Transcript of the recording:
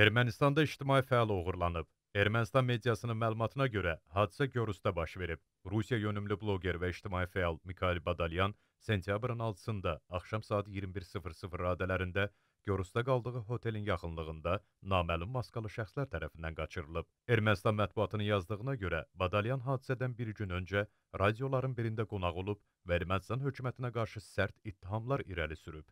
Ermənistanda ictimai fəal uğurlanıb. Ermənistan mediasının məlumatına görə hadisə Görüsdə baş verib. Rusiya yönümlü bloger və ictimai fəal Mikhail Badalyan sentyabrın 6-sında axşam saat 21:00 radələrində Görüsdə qaldığı hotelin yaxınlığında naməlum maskalı şəxslər tərəfindən qaçırılıb. Ermənistan mətbuatının yazdığına görə Badalyan hadisədən bir gün öncə radioların birində qonaq olub və Ermənistan hökumətinə qarşı sərt ittihamlar irəli sürüb.